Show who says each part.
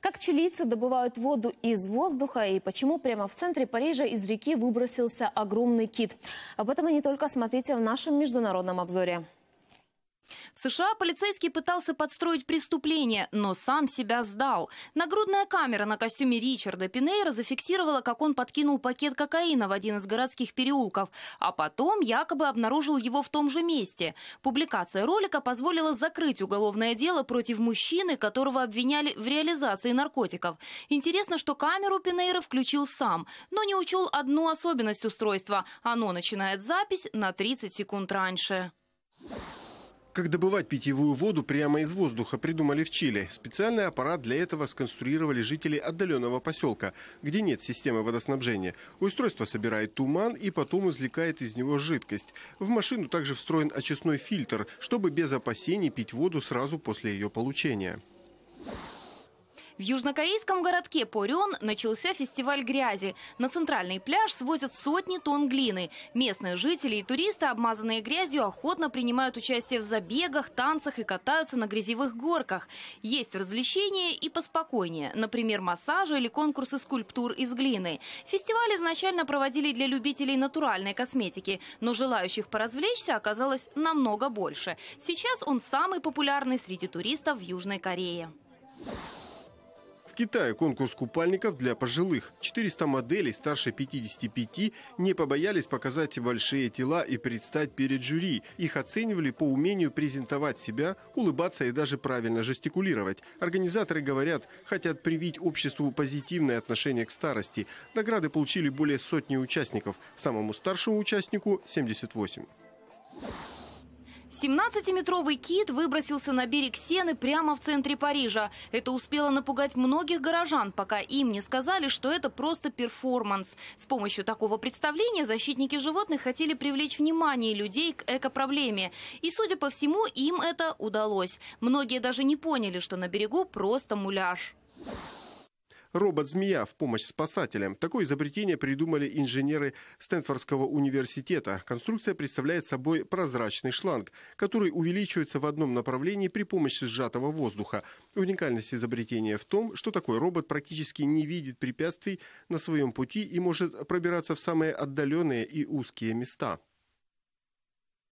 Speaker 1: Как чилийцы добывают воду из воздуха и почему прямо в центре Парижа из реки выбросился огромный кит? Об этом и не только смотрите в нашем международном обзоре. В США полицейский пытался подстроить преступление, но сам себя сдал. Нагрудная камера на костюме Ричарда Пинейра зафиксировала, как он подкинул пакет кокаина в один из городских переулков, а потом якобы обнаружил его в том же месте. Публикация ролика позволила закрыть уголовное дело против мужчины, которого обвиняли в реализации наркотиков. Интересно, что камеру Пинейра включил сам, но не учел одну особенность устройства. Оно начинает запись на 30 секунд раньше.
Speaker 2: Как добывать питьевую воду прямо из воздуха придумали в Чили. Специальный аппарат для этого сконструировали жители отдаленного поселка, где нет системы водоснабжения. Устройство собирает туман и потом извлекает из него жидкость. В машину также встроен очистной фильтр, чтобы без опасений пить воду сразу после ее получения.
Speaker 1: В южнокорейском городке Порен начался фестиваль грязи. На центральный пляж свозят сотни тонн глины. Местные жители и туристы, обмазанные грязью, охотно принимают участие в забегах, танцах и катаются на грязевых горках. Есть развлечения и поспокойнее, например, массажи или конкурсы скульптур из глины. Фестиваль изначально проводили для любителей натуральной косметики, но желающих поразвлечься оказалось намного больше. Сейчас он самый популярный среди туристов в Южной Корее.
Speaker 2: Китае конкурс купальников для пожилых. 400 моделей старше 55 не побоялись показать большие тела и предстать перед жюри. Их оценивали по умению презентовать себя, улыбаться и даже правильно жестикулировать. Организаторы говорят, хотят привить обществу позитивное отношение к старости. Награды получили более сотни участников. Самому старшему участнику 78.
Speaker 1: 17-метровый кит выбросился на берег Сены прямо в центре Парижа. Это успело напугать многих горожан, пока им не сказали, что это просто перформанс. С помощью такого представления защитники животных хотели привлечь внимание людей к экопроблеме. И, судя по всему, им это удалось. Многие даже не поняли, что на берегу просто муляж.
Speaker 2: Робот-змея в помощь спасателям. Такое изобретение придумали инженеры Стэнфордского университета. Конструкция представляет собой прозрачный шланг, который увеличивается в одном направлении при помощи сжатого воздуха. Уникальность изобретения в том, что такой робот практически не видит препятствий на своем пути и может пробираться в самые отдаленные и узкие места.